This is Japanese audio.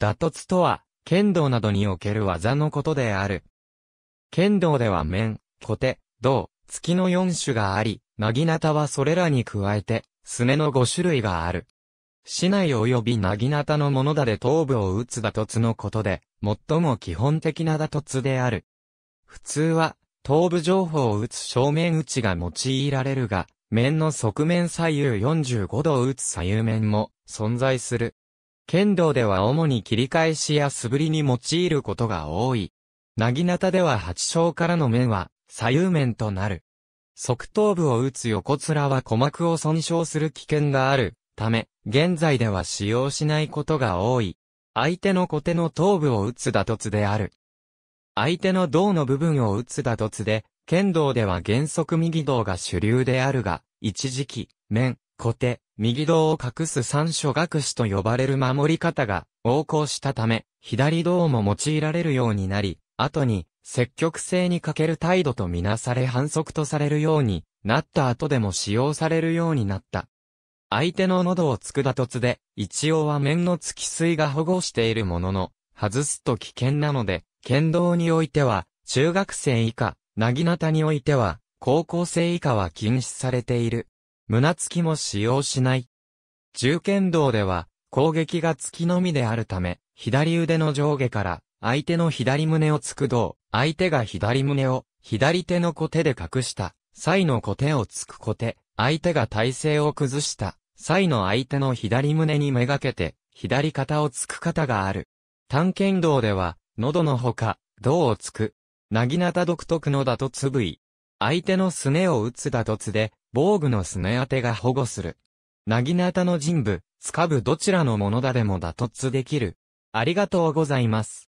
打突とは、剣道などにおける技のことである。剣道では面、小手、銅、月の4種があり、薙刀はそれらに加えて、すねの5種類がある。市内及び薙刀のものだで頭部を打つ打突のことで、最も基本的な打突である。普通は、頭部情報を打つ正面打ちが用いられるが、面の側面左右45度を打つ左右面も存在する。剣道では主に切り返しや素振りに用いることが多い。なぎなたでは八章からの面は、左右面となる。側頭部を打つ横面は鼓膜を損傷する危険があるため、現在では使用しないことが多い。相手の小手の頭部を打つ打突である。相手の胴の部分を打つ打突で、剣道では原則右胴が主流であるが、一時期、面、小手、右胴を隠す三所隠しと呼ばれる守り方が横行したため、左胴も用いられるようになり、後に積極性に欠ける態度とみなされ反則とされるようになった後でも使用されるようになった。相手の喉を突くだ突で、一応は面の付き水が保護しているものの、外すと危険なので、剣道においては、中学生以下、なぎなたにおいては、高校生以下は禁止されている。胸付きも使用しない。銃剣道では、攻撃が突きのみであるため、左腕の上下から相手の左胸を突く道、相手が左胸を左手の小手で隠した際の小手を突く小手、相手が体勢を崩した際の相手の左胸にめがけて左肩を突く方がある。探検道では、喉のほか、胴を突く。なぎなた独特の打突部位。相手のすねを打つ打突で、防具のすね当てが保護する。なぎなたの人部、つかぶどちらのものだでも打突できる。ありがとうございます。